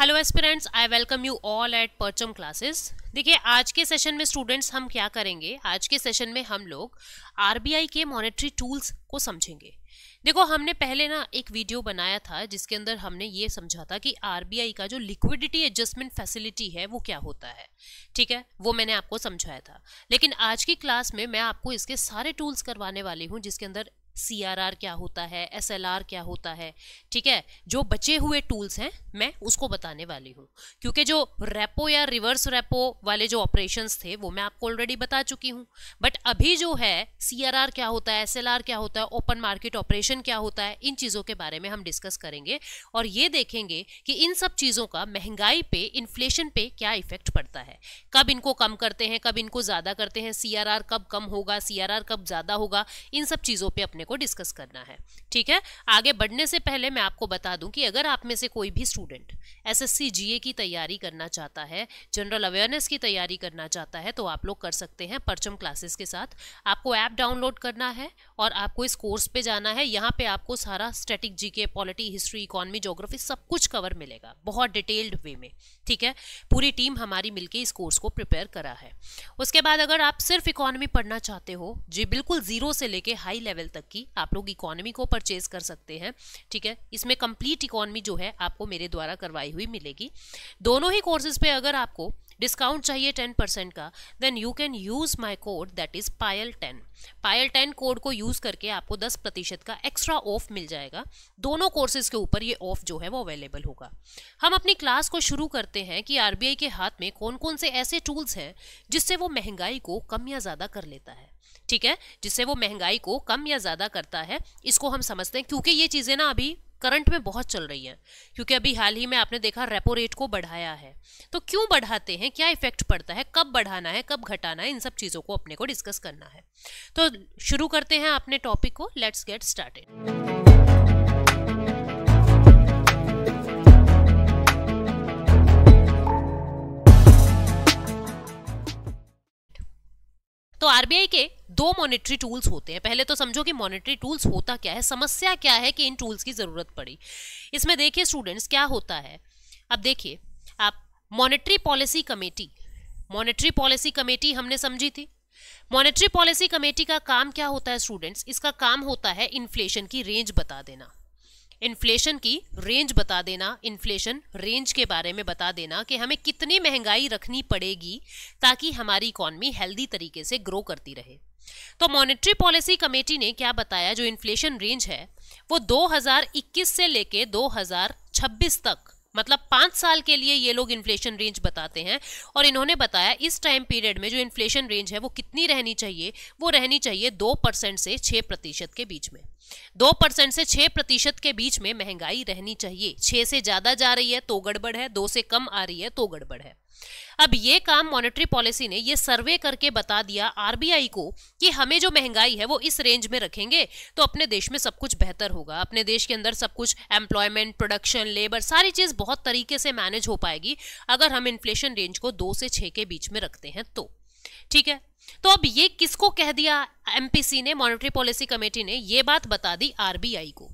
hello aspirants I welcome you all at Parcham classes देखिए आज के सेशन में स्टूडेंट्स हम क्या करेंगे आज के सेशन में हम लोग आरबीआई के मॉनेटरी टूल्स को समझेंगे देखो हमने पहले ना एक वीडियो बनाया था जिसके अंदर हमने ये समझा था कि आरबीआई का जो लिक्विडिटी एडजस्टमेंट फैसिलिटी है वो क्या होता है ठीक है वो मैंने आपको समझाया था लेकिन आज की क्लास में मैं आपको इसके सारे टूल्स करवाने वाली हूँ जिसके अंदर सी आर आर क्या होता है एस एल आर क्या होता है ठीक है जो बचे हुए टूल्स हैं मैं उसको बताने वाली हूँ क्योंकि जो रेपो या रिवर्स रेपो वाले जो ऑपरेशंस थे वो मैं आपको ऑलरेडी बता चुकी हूँ बट अभी जो है सी आर आर क्या होता है एस एल आर क्या होता है ओपन मार्केट ऑपरेशन क्या होता है इन चीज़ों के बारे में हम डिस्कस करेंगे और ये देखेंगे कि इन सब चीज़ों का महंगाई पे इन्फ्लेशन पे क्या इफेक्ट पड़ता है कब इनको कम करते हैं कब इनको ज़्यादा करते हैं सी आर आर कब कम होगा सी आर आर कब ज़्यादा होगा इन सब चीज़ों पर अपने अपने को डिस्कस करना है ठीक है आगे बढ़ने से पहले मैं आपको बता दूं कि अगर आप में से कोई भी स्टूडेंट एसएससी जीए की तैयारी करना चाहता है जनरल अवेयरनेस की तैयारी करना चाहता है तो आप लोग कर सकते हैं परचम क्लासेस के साथ आपको ऐप डाउनलोड करना है और आपको इस कोर्स पे जाना है यहाँ पे आपको सारा static GK polity history economy geography सब कुछ कवर मिलेगा बहुत डिटेल्ड वे में ठीक है पूरी टीम हमारी मिलकर इस कोर्स को प्रिपेयर करा है उसके बाद अगर आप सिर्फ इकोनॉमी पढ़ना चाहते हो जी बिल्कुल ज़ीरो से लेके हाई लेवल तक कि आप लोग इकोनॉमी को परचेज कर सकते हैं ठीक है इसमें कंप्लीट इकोनॉमी जो है आपको मेरे द्वारा करवाई हुई मिलेगी दोनों ही कोर्सेज पे अगर आपको डिस्काउंट चाहिए टेन परसेंट का then you can use my code that is Payal ten Payal ten code को यूज़ करके आपको दस प्रतिशत का एक्स्ट्रा ऑफ मिल जाएगा दोनों कोर्सेज के ऊपर ये ऑफ जो है वो अवेलेबल होगा हम अपनी क्लास को शुरू करते हैं कि आरबीआई के हाथ में कौन कौन से ऐसे टूल्स हैं जिससे वो महंगाई को कम या ज़्यादा कर लेता है ठीक है जिससे वो महंगाई को कम या ज़्यादा करता है इसको हम समझते हैं क्योंकि ये चीज़ें ना अभी करंट में बहुत चल रही हैं क्योंकि अभी हाल ही में आपने देखा रेपो रेट को बढ़ाया है तो क्यों बढ़ाते हैं क्या इफेक्ट पड़ता है कब बढ़ाना है कब घटाना है इन सब चीज़ों को अपने को डिस्कस करना है तो शुरू करते हैं अपने टॉपिक को लेट्स गेट स्टार्टेड तो आरबीआई के दो मॉनेटरी टूल्स होते हैं पहले तो समझो कि मॉनेटरी टूल्स होता क्या है समस्या क्या है कि इन टूल्स की ज़रूरत पड़ी इसमें देखिए स्टूडेंट्स क्या होता है अब देखिए आप monetary policy committee monetary policy committee हमने समझी थी मॉनेटरी पॉलिसी कमेटी का काम क्या होता है स्टूडेंट्स इसका काम होता है इन्फ्लेशन की रेंज बता देना इन्फ्लेशन की रेंज बता देना इन्फ्लेशन रेंज के बारे में बता देना कि हमें कितनी महंगाई रखनी पड़ेगी ताकि हमारी इकॉनमी हेल्दी तरीके से ग्रो करती रहे तो मॉनेटरी पॉलिसी कमेटी ने क्या बताया जो इन्फ्लेशन रेंज है वो 2021 से लेके 2026 तक मतलब पाँच साल के लिए ये लोग इन्फ्लेशन रेंज बताते हैं और इन्होंने बताया इस टाइम पीरियड में जो इन्फ्लेशन रेंज है वो कितनी रहनी चाहिए वो रहनी चाहिए दो परसेंट से छः प्रतिशत के बीच में दो परसेंट से छः प्रतिशत के बीच में महंगाई रहनी चाहिए छः से ज़्यादा जा रही है तो गड़बड़ है दो से कम आ रही है तो गड़बड़ है अब ये काम मॉनेटरी पॉलिसी ने ये सर्वे करके बता दिया आरबीआई को कि हमें जो महंगाई है वो इस रेंज में रखेंगे तो अपने देश में सब कुछ बेहतर होगा अपने देश के अंदर सब कुछ एम्प्लॉयमेंट प्रोडक्शन लेबर सारी चीज़ बहुत तरीके से मैनेज हो पाएगी अगर हम इन्फ्लेशन रेंज को दो से छः के बीच में रखते हैं तो ठीक है तो अब ये किसको कह दिया एमपीसी ने मॉनेटरी पॉलिसी कमेटी ने ये बात बता दी आरबीआई को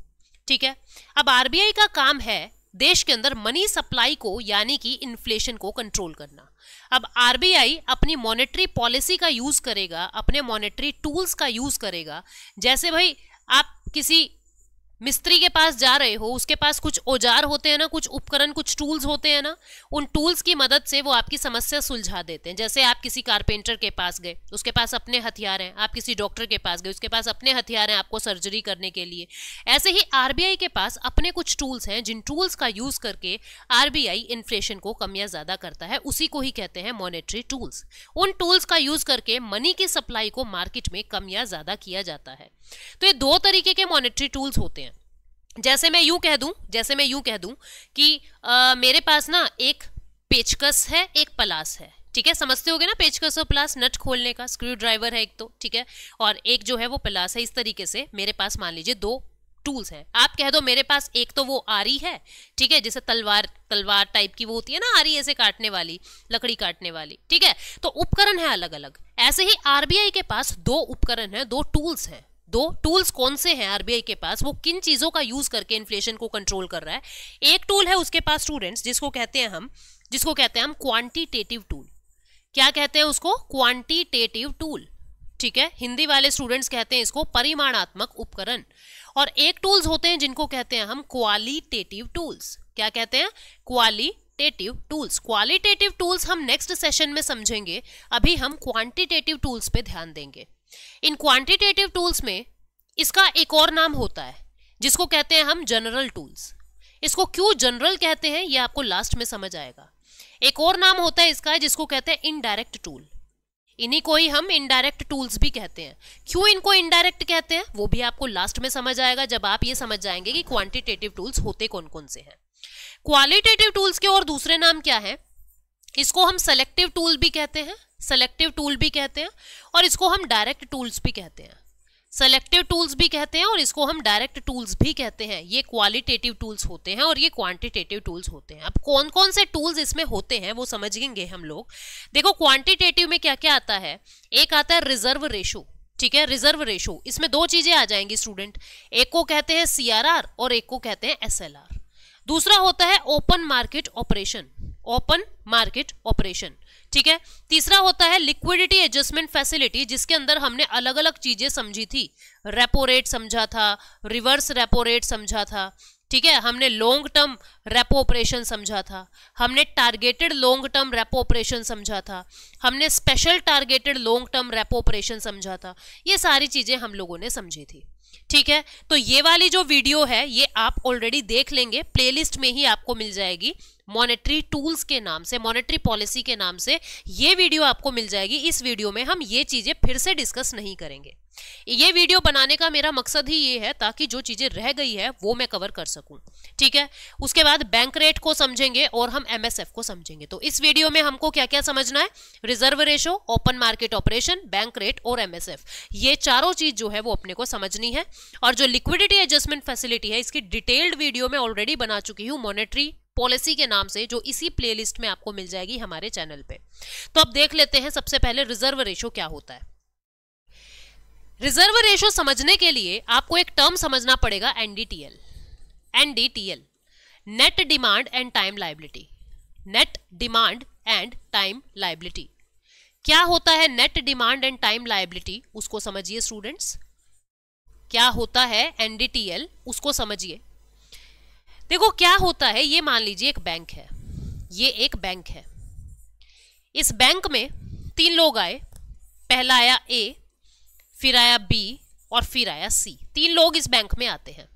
ठीक है अब आरबीआई का काम है देश के अंदर मनी सप्लाई को यानी कि इन्फ्लेशन को कंट्रोल करना अब आरबीआई अपनी मॉनेटरी पॉलिसी का यूज करेगा अपने मॉनेटरी टूल्स का यूज करेगा जैसे भाई आप किसी मिस्त्री के पास जा रहे हो उसके पास कुछ औजार होते हैं ना कुछ उपकरण कुछ टूल्स होते हैं ना उन टूल्स की मदद से वो आपकी समस्या सुलझा देते हैं जैसे आप किसी कारपेंटर के पास गए उसके पास अपने हथियार हैं आप किसी डॉक्टर के पास गए उसके पास अपने हथियार हैं आपको सर्जरी करने के लिए ऐसे ही आर के पास अपने कुछ टूल्स हैं जिन टूल्स का यूज करके आर इन्फ्लेशन को कम या ज्यादा करता है उसी को ही कहते हैं मॉनिटरी टूल्स उन टूल्स का यूज करके मनी की सप्लाई को मार्केट में कम या ज्यादा किया जाता है तो ये दो तरीके के मॉनिटरी टूल्स होते हैं जैसे मैं यूं कह दूं जैसे मैं यूं कह दूं कि आ, मेरे पास ना एक पेचकस है एक पलास है ठीक है समझते होगे ना पेचकस और प्लास नट खोलने का स्क्रू ड्राइवर है एक तो ठीक है और एक जो है वो प्लास है इस तरीके से मेरे पास मान लीजिए दो टूल्स हैं आप कह दो मेरे पास एक तो वो आरी है ठीक है जैसे तलवार तलवार टाइप की वो होती है ना आरी ऐसे काटने वाली लकड़ी काटने वाली ठीक है तो उपकरण है अलग अलग ऐसे ही आरबीआई के पास दो उपकरण है दो टूल्स हैं दो टूल्स कौन से हैं आरबीआई के पास वो किन चीज़ों का यूज़ करके इन्फ्लेशन को कंट्रोल कर रहा है एक टूल है उसके पास स्टूडेंट्स जिसको कहते हैं हम जिसको कहते हैं हम क्वांटिटेटिव टूल क्या कहते हैं उसको क्वांटिटेटिव टूल ठीक है हिंदी वाले स्टूडेंट्स कहते हैं इसको परिमाणात्मक उपकरण और एक टूल्स होते हैं जिनको कहते हैं हम क्वालिटेटिव टूल्स क्या कहते हैं क्वालिटेटिव टूल्स क्वालिटेटिव टूल्स हम नेक्स्ट सेशन में समझेंगे अभी हम क्वांटिटेटिव टूल्स पे ध्यान देंगे इन क्वांटिटेटिव टूल्स में इसका एक और नाम होता है जिसको कहते हैं हम जनरल टूल्स इसको क्यों जनरल कहते हैं ये आपको लास्ट में समझ आएगा एक और नाम होता है इसका जिसको कहते हैं इनडायरेक्ट टूल इन्हीं को ही हम इनडायरेक्ट टूल्स भी कहते हैं क्यों इनको इनडायरेक्ट कहते हैं वो भी आपको लास्ट में समझ आएगा जब आप ये समझ जाएंगे कि क्वांटिटेटिव टूल्स होते कौन कौन से हैं क्वालिटेटिव टूल्स के और दूसरे नाम क्या है इसको हम सेलेक्टिव टूल भी कहते हैं सेलेक्टिव टूल भी कहते हैं और इसको हम डायरेक्ट टूल्स भी कहते हैं सेलेक्टिव टूल्स भी कहते हैं और इसको हम डायरेक्ट टूल्स भी कहते हैं ये क्वालिटेटिव टूल्स होते हैं और ये क्वांटिटेटिव टूल्स होते हैं अब कौन कौन से टूल्स इसमें होते हैं वो समझेंगे हम लोग देखो क्वांटिटेटिव में क्या क्या आता है एक आता है रिजर्व रेशो ठीक है रिजर्व रेशो इसमें दो चीजें आ जाएंगी स्टूडेंट एक को कहते हैं सी और एक को कहते हैं एस दूसरा होता है open market operation open market operation ठीक है तीसरा होता है लिक्विडिटी एडजस्टमेंट फैसिलिटी जिसके अंदर हमने अलग अलग चीजें समझी थी रेपो रेट समझा था रिवर्स रेपो रेट समझा था ठीक है हमने लॉन्ग टर्म रेपो ऑपरेशन समझा था हमने targeted long term repo operation समझा था हमने special targeted long term repo operation समझा था ये सारी चीज़ें हम लोगों ने समझी थी ठीक है तो ये वाली जो वीडियो है ये आप ऑलरेडी देख लेंगे प्लेलिस्ट में ही आपको मिल जाएगी मॉनेटरी टूल्स के नाम से मॉनेटरी पॉलिसी के नाम से ये वीडियो आपको मिल जाएगी इस वीडियो में हम ये चीज़ें फिर से डिस्कस नहीं करेंगे ये वीडियो बनाने का मेरा मकसद ही ये है ताकि जो चीज़ें रह गई है वो मैं कवर कर सकूं ठीक है उसके बाद बैंक रेट को समझेंगे और हम एमएसएफ को समझेंगे तो इस वीडियो में हमको क्या क्या समझना है reserve ratio open market operation bank rate और एमएसएफ ये चारों चीज़ जो है वो अपने को समझनी है और जो लिक्विडिटी एडजस्टमेंट फैसिलिटी है इसकी डिटेल्ड वीडियो में ऑलरेडी बना चुकी हूँ मॉनिटरी पॉलिसी के नाम से जो इसी प्लेलिस्ट में आपको मिल जाएगी हमारे चैनल पे तो अब देख लेते हैं सबसे पहले रिजर्व रेशो क्या होता है रिजर्व रेशो समझने के लिए आपको एक टर्म समझना पड़ेगा NDTL NDTL net demand and time liability net demand and time liability क्या होता है net demand and time liability उसको समझिए स्टूडेंट्स क्या होता है एनडीटीएल उसको समझिए देखो क्या होता है ये मान लीजिए एक बैंक है ये एक बैंक है इस बैंक में तीन लोग आए पहला आया ए फिर आया बी और फिर आया सी तीन लोग इस बैंक में आते हैं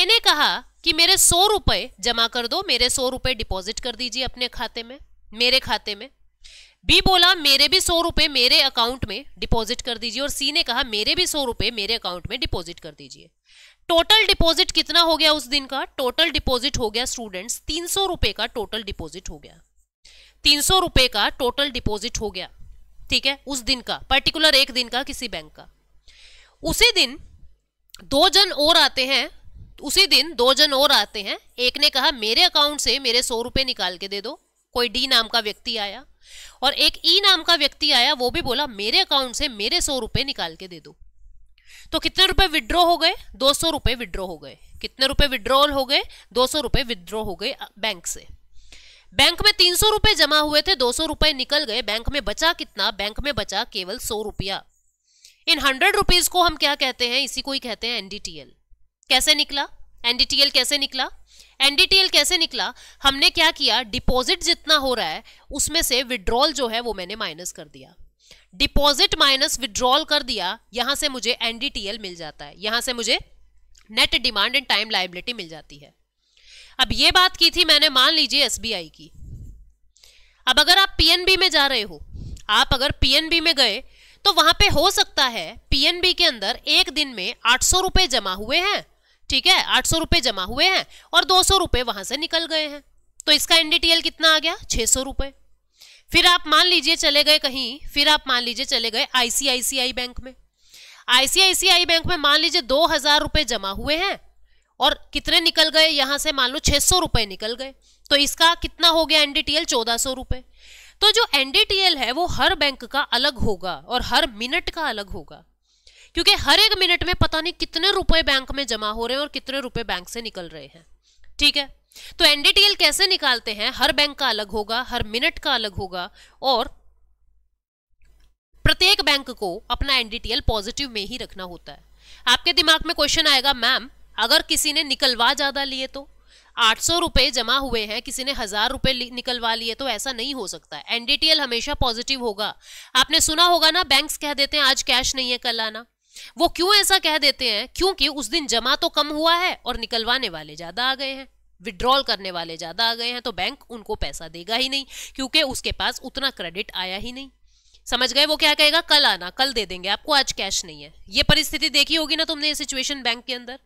ए ने कहा कि मेरे सौ रुपए जमा कर दो मेरे सौ रुपए डिपॉजिट कर दीजिए अपने खाते में मेरे खाते में बी बोला मेरे भी सौ रुपए मेरे अकाउंट में डिपॉजिट कर दीजिए और सी ने कहा मेरे भी सौ रुपए मेरे अकाउंट में डिपॉजिट कर दीजिए टोटल डिपॉजिट कितना हो गया उस दिन का टोटल डिपॉजिट हो गया स्टूडेंट्स तीन सौ रुपए का टोटल डिपॉजिट हो गया तीन सौ रुपए का टोटल डिपॉजिट हो गया ठीक है उस दिन का पर्टिकुलर एक दिन का किसी बैंक का उसी दिन दो जन और आते हैं उसी दिन दो जन और आते हैं एक ने कहा मेरे अकाउंट से मेरे सौ रुपए निकाल के दे दो कोई डी नाम का व्यक्ति आया और एक ई नाम का व्यक्ति आया वो भी बोला मेरे अकाउंट से मेरे सौ रुपए निकाल के दे दो तो कितने रुपए विड्रॉ हो गए दो सौ रुपए विड्रॉ हो गए कितने रुपए विड्रॉल हो गए दो सौ रुपए विड्रॉ हो गए बैंक से बैंक में तीन सौ रुपए जमा हुए थे दो सौ रुपए निकल गए बैंक में बचा कितना बैंक में बचा केवल सौ रुपया इन हंड्रेड रुपीज को हम क्या कहते हैं इसी को ही कहते हैं एनडीटीएल कैसे निकला एनडीटीएल कैसे निकला एनडीटीएल कैसे निकला हमने क्या किया डिपॉजिट जितना हो रहा है उसमें से विड्रॉल जो है वो मैंने माइनस कर दिया डिपॉजिट माइनस विड्रॉल कर दिया यहां से मुझे एनडीटीएल मिल जाता है यहां से मुझे net demand and time liability मिल जाती है अब ये बात की थी मैंने मान लीजिए एसबीआई की अब अगर आप पीएनबी में जा रहे हो आप अगर पीएनबी में गए तो वहां पे हो सकता है पीएनबी के अंदर एक दिन में आठ सौ रुपए जमा हुए हैं ठीक है आठ सौ रुपये जमा हुए हैं और दो सौ रुपये वहां से निकल गए हैं तो इसका एनडीटीएल कितना आ गया छः सौ रुपये फिर आप मान लीजिए चले गए कहीं फिर आप मान लीजिए चले गए आईसीआईसीआई बैंक में आईसीआईसीआई बैंक में मान लीजिए दो हजार रुपए जमा हुए हैं और कितने निकल गए यहाँ से मान लो छः सौ रुपए निकल गए तो इसका कितना हो गया एनडीटीएल चौदह सौ रुपये तो जो एनडीटीएल है वो हर बैंक का अलग होगा और हर मिनट का अलग होगा क्योंकि हर एक मिनट में पता नहीं कितने रुपए बैंक में जमा हो रहे हैं और कितने रुपए बैंक से निकल रहे हैं ठीक है तो एनडीटीएल कैसे निकालते हैं हर बैंक का अलग होगा हर मिनट का अलग होगा और प्रत्येक बैंक को अपना एनडीटीएल पॉजिटिव में ही रखना होता है आपके दिमाग में क्वेश्चन आएगा मैम अगर किसी ने निकलवा ज्यादा लिए तो आठ सौ रुपए जमा हुए हैं किसी ने हजार रुपए निकलवा लिए तो ऐसा नहीं हो सकता है एनडीटीएल हमेशा पॉजिटिव होगा आपने सुना होगा ना बैंक्स कह देते हैं आज कैश नहीं है कल आना वो क्यों ऐसा कह देते हैं क्योंकि उस दिन जमा तो कम हुआ है और निकलवाने वाले ज्यादा आ गए हैं विड्रॉल करने वाले ज्यादा आ गए हैं तो बैंक उनको पैसा देगा ही नहीं क्योंकि उसके पास उतना क्रेडिट आया ही नहीं समझ गए वो क्या कहेगा कल आना कल दे देंगे आपको आज कैश नहीं है ये परिस्थिति देखी होगी ना तुमने ये सिचुएशन बैंक के अंदर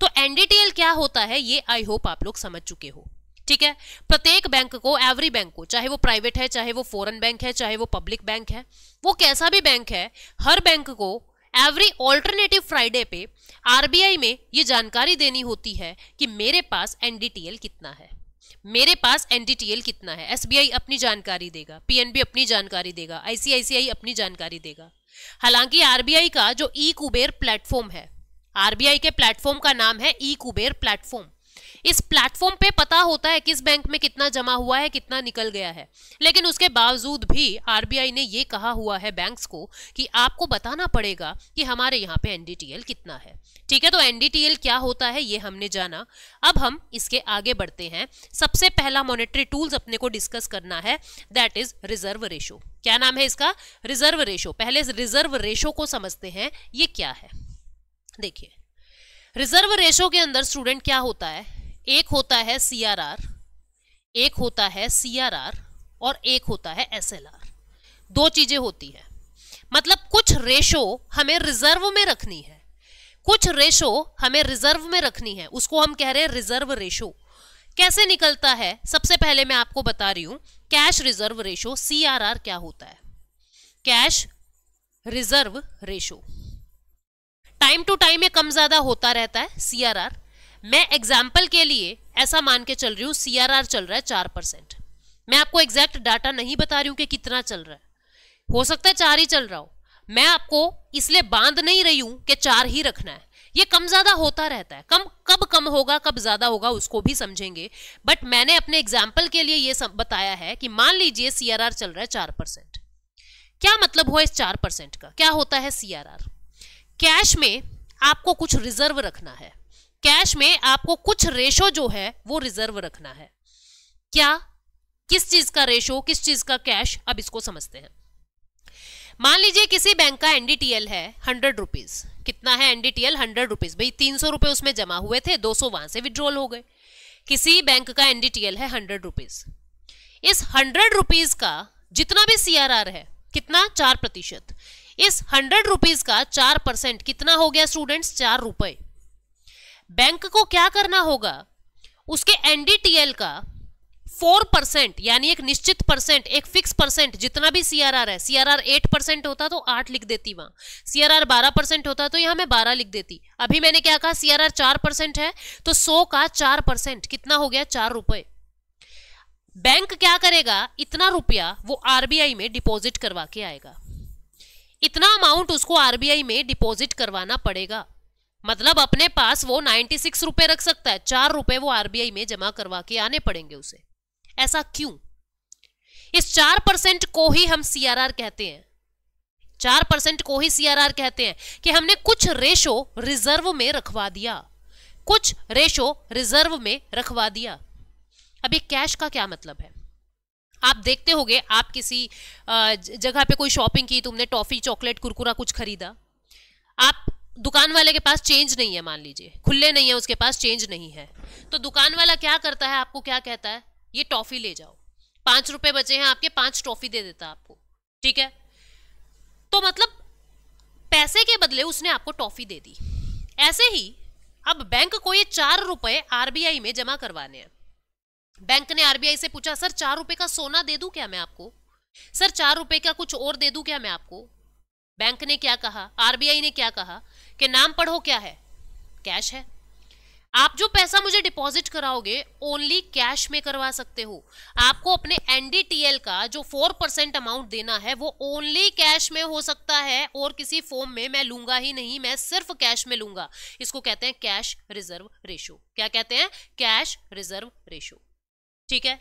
तो एनडीटीएल क्या होता है ये आई होप आप लोग समझ चुके हो ठीक है प्रत्येक बैंक को एवरी बैंक को चाहे वो प्राइवेट है चाहे वो फॉरेन बैंक है चाहे वो पब्लिक बैंक है वो कैसा भी बैंक है हर बैंक को एवरी ऑल्टरनेटिव फ्राइडे पे आरबीआई में ये जानकारी देनी होती है कि मेरे पास एनडीटीएल कितना है मेरे पास एनडीटीएल कितना है एसबीआई अपनी जानकारी देगा पीएनबी अपनी जानकारी देगा आईसीआईसीआई अपनी जानकारी देगा हालांकि आरबीआई का जो ई कुबेर प्लेटफॉर्म है आरबीआई के प्लेटफॉर्म का नाम है ई कुबेर प्लेटफॉर्म इस प्लेटफॉर्म पे पता होता है किस बैंक में कितना जमा हुआ है कितना निकल गया है लेकिन उसके बावजूद भी आरबीआई ने ये कहा हुआ है बैंक्स को कि आपको बताना पड़ेगा कि हमारे यहाँ पे एनडीटीएल कितना है ठीक है तो एनडीटीएल क्या होता है ये हमने जाना अब हम इसके आगे बढ़ते हैं सबसे पहला मॉनिटरी टूल्स अपने को डिस्कस करना है दैट इज रिजर्व रेशो क्या नाम है इसका रिजर्व रेशो पहले रिजर्व रेशो को समझते हैं ये क्या है देखिए रिजर्व रेशो के अंदर स्टूडेंट क्या होता है एक होता है आर एक होता है आर और एक होता है आर दो चीजें होती है मतलब कुछ रेशो हमें रिजर्व में रखनी है कुछ रेशो हमें रिजर्व में रखनी है उसको हम कह रहे हैं रिजर्व रेशो कैसे निकलता है सबसे पहले मैं आपको बता रही हूं कैश रिजर्व रेशो आर क्या होता है cash reserve ratio time to time ये कम ज्यादा होता रहता है आर मैं एग्जाम्पल के लिए ऐसा मान के चल रही हूँ सी चल रहा है चार परसेंट मैं आपको एग्जैक्ट डाटा नहीं बता रही हूँ कि कितना चल रहा है हो सकता है चार ही चल रहा हो मैं आपको इसलिए बांध नहीं रही हूँ कि चार ही रखना है ये कम ज़्यादा होता रहता है कम कब कम होगा कब ज़्यादा होगा उसको भी समझेंगे बट मैंने अपने एग्जाम्पल के लिए ये सब बताया है कि मान लीजिए सी चल रहा है चार परसेंट क्या मतलब हुआ इस चार परसेंट का क्या होता है सी कैश में आपको कुछ रिजर्व रखना है कैश में आपको कुछ रेशो जो है वो रिजर्व रखना है क्या किस चीज का रेशो किस चीज का कैश अब इसको समझते हैं मान लीजिए किसी बैंक का एनडीटीएल है हंड्रेड रुपीज कितना है एनडीटीएल हंड्रेड रुपीज भाई तीन सौ रुपए उसमें जमा हुए थे दो सौ वहां से विड्रॉल हो गए किसी बैंक का एनडीटीएल है हंड्रेड रुपीज इस हंड्रेड रुपीज का जितना भी सीआरआर है कितना चार प्रतिशत इस हंड्रेड रुपीज का चार परसेंट कितना हो गया स्टूडेंट्स चार रुपए बैंक को क्या करना होगा उसके एनडीटीएल का फोर परसेंट यानी एक निश्चित परसेंट एक फिक्स परसेंट जितना भी सीआरआर है सीआरआर एट परसेंट होता तो आठ लिख देती वहां सीआरआर बारह परसेंट होता तो यहां मैं बारह लिख देती अभी मैंने क्या कहा सीआरआर चार परसेंट है तो सौ का चार परसेंट कितना हो गया चार रुपए बैंक क्या करेगा इतना रुपया वो आरबीआई में डिपोजिट करवा के आएगा इतना अमाउंट उसको आरबीआई में डिपोजिट करवाना पड़ेगा मतलब अपने पास वो नाइन्टी सिक्स रुपए रख सकता है चार रुपए वो आरबीआई में जमा करवा के आने पड़ेंगे उसे ऐसा क्यों इस चार परसेंट को ही हम सीआरआर कहते हैं चार परसेंट को ही सीआरआर कहते हैं कि हमने कुछ रेशो रिजर्व में रखवा दिया कुछ रेशो रिजर्व में रखवा दिया अब ये कैश का क्या मतलब है आप देखते होगे आप किसी जगह पे कोई शॉपिंग की तुमने टॉफ़ी चॉकलेट कुरकुरा कुछ खरीदा आप दुकान वाले के पास चेंज नहीं है मान लीजिए खुले नहीं है उसके पास चेंज नहीं है तो दुकान वाला क्या करता है आपको क्या कहता है ये टॉफी ले जाओ पांच रुपए बचे हैं आपके पांच टॉफी दे देता आपको ठीक है तो मतलब पैसे के बदले उसने आपको टॉफी दे दी ऐसे ही अब बैंक को ये चार रुपए आरबीआई में जमा करवाने हैं बैंक ने आरबीआई से पूछा सर चार रुपए का सोना दे दू क्या मैं आपको सर चार रुपए का कुछ और दे दू क्या मैं आपको बैंक ने क्या कहा आरबीआई ने क्या कहा कि नाम पढ़ो क्या है कैश है आप जो पैसा मुझे डिपॉजिट कराओगे ओनली कैश में करवा सकते हो आपको अपने एनडीटीएल का जो फोर परसेंट अमाउंट देना है वो ओनली कैश में हो सकता है और किसी फॉर्म में मैं लूंगा ही नहीं मैं सिर्फ कैश में लूंगा इसको कहते हैं कैश रिजर्व रेशो क्या कहते हैं कैश रिजर्व रेशो ठीक है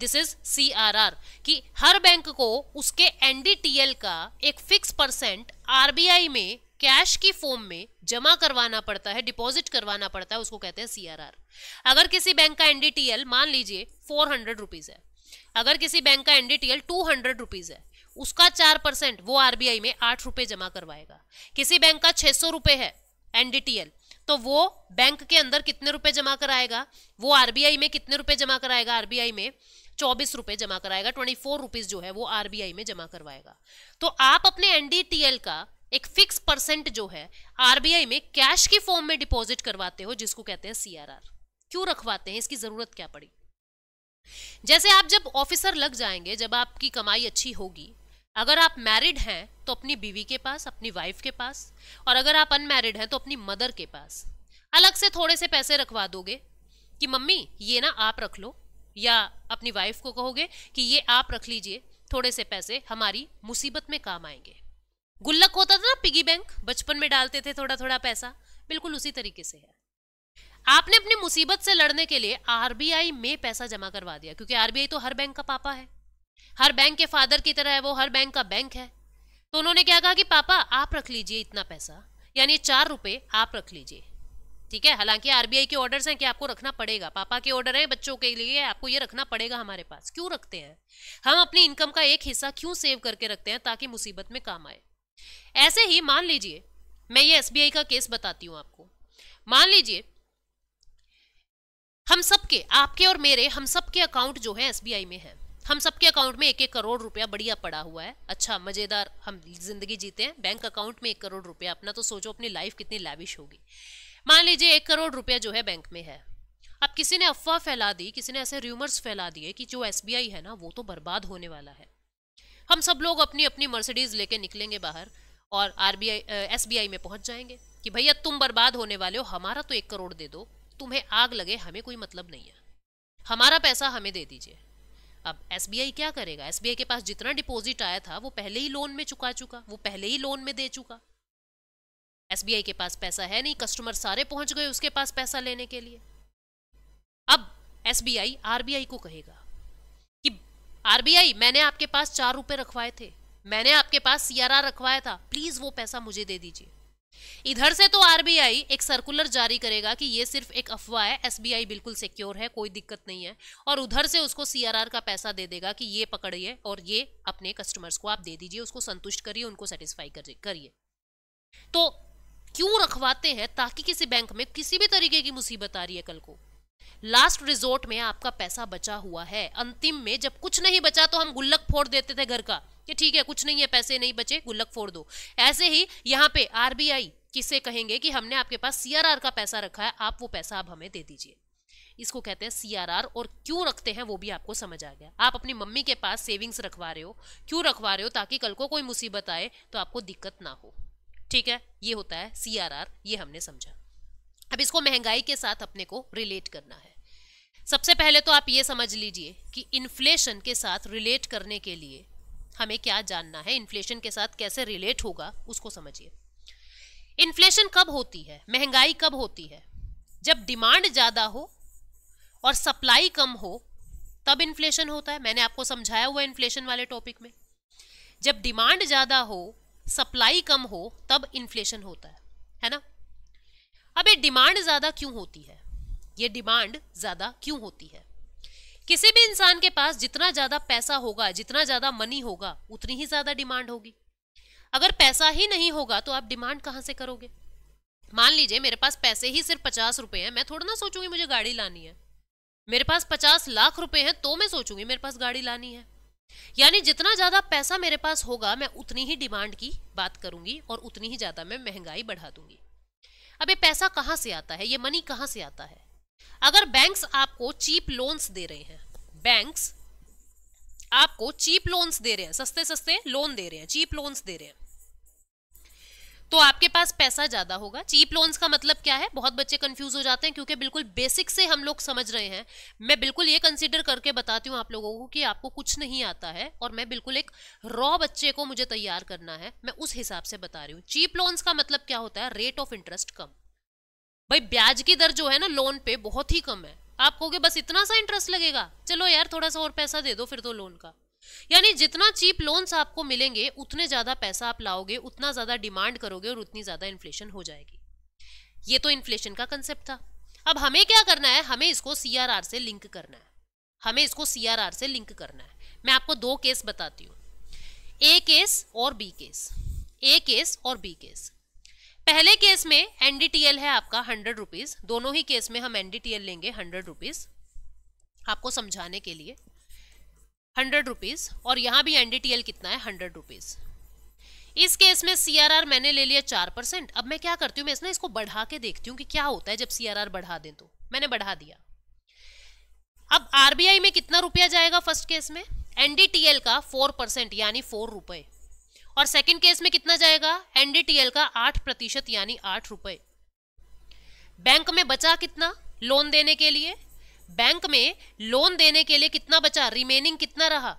this is C R R कि हर बैंक को उसके एनडीटीएल का एक फिक्स परसेंट आरबीआई में कैश की फॉर्म में जमा करवाना पड़ता है डिपॉजिट करवाना पड़ता है उसको कहते हैं सीआरआर अगर किसी बैंक का एनडीटीएल मान लीजिए फोर हंड्रेड रुपीज है अगर किसी बैंक का एनडीटीएल टू हंड्रेड रुपीज है उसका चार परसेंट वो आरबीआई में आठ रुपए जमा करवाएगा किसी बैंक का छह सौ रुपए है एनडीटीएल तो वो बैंक के अंदर कितने रुपए जमा कराएगा वो आरबीआई में कितने रुपए जमा कराएगा आरबीआई में चौबीस रुपए जमा कराएगा ट्वेंटी फोर रुपीज जो है वो आरबीआई में जमा करवाएगा तो आप अपने एनडीटीएल का एक फिक्स परसेंट जो है आरबीआई में कैश की फॉर्म में डिपॉजिट करवाते हो जिसको कहते हैं सीआरआर क्यों रखवाते हैं इसकी जरूरत क्या पड़ी जैसे आप जब ऑफिसर लग जाएंगे जब आपकी कमाई अच्छी होगी अगर आप मैरिड हैं तो अपनी बीवी के पास अपनी वाइफ के पास और अगर आप अनमैरिड हैं तो अपनी मदर के पास अलग से थोड़े से पैसे रखवा दोगे कि मम्मी ये ना आप रख लो या अपनी वाइफ को कहोगे कि ये आप रख लीजिए थोड़े से पैसे हमारी मुसीबत में काम आएंगे गुल्लक होता था ना पिगी बैंक बचपन में डालते थे थोड़ा थोड़ा पैसा बिल्कुल उसी तरीके से है आपने अपनी मुसीबत से लड़ने के लिए आरबीआई में पैसा जमा करवा दिया क्योंकि आरबीआई तो हर बैंक का पापा है हर बैंक के फादर की तरह है वो हर बैंक का बैंक है तो उन्होंने क्या कहा कि पापा आप रख लीजिए इतना पैसा यानी चार रुपए आप रख लीजिए ठीक है हालांकि आरबीआई के ऑर्डर्स हैं कि आपको रखना पड़ेगा पापा के ऑर्डर हैं बच्चों के लिए आपको ये रखना पड़ेगा हमारे पास क्यों रखते हैं हम अपनी इनकम का एक हिस्सा क्यों सेव करके रखते हैं ताकि मुसीबत में काम आए ऐसे ही मान लीजिए मैं ये एसबीआई का केस बताती हूँ आपको मान लीजिए हम सबके आपके और मेरे हम सबके अकाउंट जो है एसबीआई में है हम सबके अकाउंट में एक एक करोड़ रुपया बढ़िया पड़ा हुआ है अच्छा मज़ेदार हम जिंदगी जीते हैं बैंक अकाउंट में एक करोड़ रुपया अपना तो सोचो अपनी लाइफ कितनी लैविश होगी मान लीजिए एक करोड़ रुपया जो है बैंक में है अब किसी ने अफवाह फैला दी किसी ने ऐसे र्यूमर्स फैला दिए कि जो एस है ना वो तो बर्बाद होने वाला है हम सब लोग अपनी अपनी मर्सिडीज लेके निकलेंगे बाहर और आरबीआई एसबीआई में पहुंच जाएंगे कि भैया तुम बर्बाद होने वाले हो हमारा तो एक करोड़ दे दो तुम्हें आग लगे हमें कोई मतलब नहीं है हमारा पैसा हमें दे दीजिए अब एस क्या करेगा एस के पास जितना डिपॉजिट आया था वो पहले ही लोन में चुका चुका वो पहले ही लोन में दे चुका एस के पास पैसा है नहीं कस्टमर सारे पहुंच गए उसके पास पैसा लेने के लिए अब एस बी को कहेगा आरबीआई मैंने आपके पास चार रुपए रखवाए थे मैंने आपके पास सीआरआर रखवाया था प्लीज वो पैसा मुझे दे दीजिए इधर से तो आरबीआई एक सर्कुलर जारी करेगा कि ये सिर्फ एक अफवाह है एसबीआई बिल्कुल सिक्योर है कोई दिक्कत नहीं है और उधर से उसको सीआरआर का पैसा दे देगा कि ये पकड़िए और ये अपने कस्टमर्स को आप दे दीजिए उसको संतुष्ट करिए उनको सेटिस्फाई करिए तो क्यों रखवाते हैं ताकि किसी बैंक में किसी भी तरीके की मुसीबत आ रही है कल को लास्ट रिजोर्ट में आपका पैसा बचा हुआ है अंतिम में जब कुछ नहीं बचा तो हम गुल्लक फोड़ देते थे घर का कि ठीक है कुछ नहीं है पैसे नहीं बचे गुल्लक फोड़ दो ऐसे ही यहाँ पे आरबीआई किसे कहेंगे कि हमने आपके पास सीआरआर का पैसा रखा है आप वो पैसा अब हमें दे दीजिए इसको कहते हैं सीआरआर और क्यों रखते हैं वो भी आपको समझ आ गया आप अपनी मम्मी के पास सेविंग्स रखवा रहे हो क्यों रखवा रहे हो ताकि कल को कोई मुसीबत आए तो आपको दिक्कत ना हो ठीक है ये होता है सीआरआर ये हमने समझा अब इसको महंगाई के साथ अपने को रिलेट करना है सबसे पहले तो आप ये समझ लीजिए कि इन्फ्लेशन के साथ रिलेट करने के लिए हमें क्या जानना है इन्फ्लेशन के साथ कैसे रिलेट होगा उसको समझिए इन्फ्लेशन कब होती है महंगाई कब होती है जब डिमांड ज़्यादा हो और सप्लाई कम हो तब इन्फ्लेशन होता है मैंने आपको समझाया हुआ इन्फ्लेशन वाले टॉपिक में जब डिमांड ज़्यादा हो सप्लाई कम हो तब इन्फ्लेशन होता है है ना अब ये डिमांड ज़्यादा क्यों होती है ये डिमांड ज्यादा क्यों होती है किसी भी इंसान के पास जितना ज्यादा पैसा होगा जितना ज्यादा मनी होगा उतनी ही ज्यादा डिमांड होगी अगर पैसा ही नहीं होगा तो आप डिमांड कहां से करोगे मान लीजिए मेरे पास पैसे ही सिर्फ पचास रुपए हैं मैं थोड़ा ना सोचूंगी मुझे गाड़ी लानी है मेरे पास पचास लाख रुपए हैं तो मैं सोचूंगी मेरे पास गाड़ी लानी है यानी जितना ज्यादा पैसा मेरे पास होगा मैं उतनी ही डिमांड की बात करूंगी और उतनी ही ज्यादा मैं महंगाई बढ़ा दूंगी अब ये पैसा कहाँ से आता है ये मनी कहाँ से आता है अगर बैंक्स आपको चीप लोन्स दे रहे हैं बैंक्स आपको चीप लोन्स दे रहे हैं सस्ते सस्ते लोन दे रहे हैं चीप लोन्स दे रहे हैं तो आपके पास पैसा ज्यादा होगा चीप लोन्स का मतलब क्या है बहुत बच्चे कंफ्यूज हो जाते हैं क्योंकि बिल्कुल बेसिक से हम लोग समझ रहे हैं मैं बिल्कुल ये कंसिडर करके बताती हूँ आप लोगों को कि आपको कुछ नहीं आता है और मैं बिल्कुल एक रॉ बच्चे को मुझे तैयार करना है मैं उस हिसाब से बता रही हूँ चीप लोन्स का मतलब क्या होता है रेट ऑफ इंटरेस्ट कम भाई ब्याज की दर जो है ना लोन पे बहुत ही कम है आप कहोगे बस इतना सा इंटरेस्ट लगेगा चलो यार थोड़ा सा और पैसा दे दो फिर तो लोन का यानी जितना चीप लोन्स आपको मिलेंगे उतने ज्यादा पैसा आप लाओगे उतना ज्यादा डिमांड करोगे और उतनी ज्यादा इन्फ्लेशन हो जाएगी ये तो इन्फ्लेशन का कंसेप्ट था अब हमें क्या करना है हमें इसको सीआरआर से लिंक करना है हमें इसको सीआरआर से लिंक करना है मैं आपको दो केस बताती हूँ ए केस और बी केस ए केस और बी केस पहले केस में एनडीटीएल है आपका हंड्रेड रुपीज दोनों ही केस में हम एनडीटीएल लेंगे हंड्रेड रुपीज आपको समझाने के लिए हंड्रेड रुपीज और यहां भी एनडीटीएल कितना है हंड्रेड रुपीज इस केस में सीआरआर मैंने ले लिया चार परसेंट अब मैं क्या करती हूँ मैं इसने इसको बढ़ा के देखती हूँ कि क्या होता है जब सीआरआर बढ़ा दें तो मैंने बढ़ा दिया अब आरबीआई में कितना रुपया जाएगा फर्स्ट केस में एनडीटीएल का फोर परसेंट यानी फोर रुपए और सेकंड केस में कितना जाएगा एनडीटीएल का आठ प्रतिशत यानी आठ रुपए बैंक में बचा कितना लोन देने के लिए बैंक में लोन देने के लिए कितना बचा रिमेनिंग कितना रहा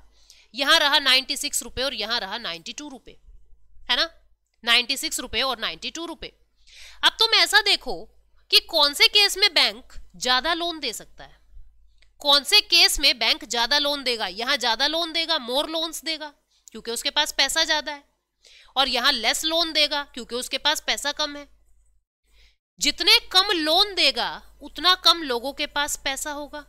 यहां रहा नाइन्टी सिक्स रुपए और यहां रहा नाइन्टी टू रुपए है ना नाइन्टी सिक्स रुपए और नाइन्टी टू रुपए अब तुम तो ऐसा देखो कि कौन से केस में बैंक ज्यादा लोन दे सकता है कौन से केस में बैंक ज्यादा लोन देगा यहां ज्यादा लोन देगा मोर लोन्स देगा क्योंकि उसके पास पैसा ज्यादा है और यहां लेस लोन देगा क्योंकि उसके पास पैसा कम है जितने कम लोन देगा उतना कम लोगों के पास पैसा होगा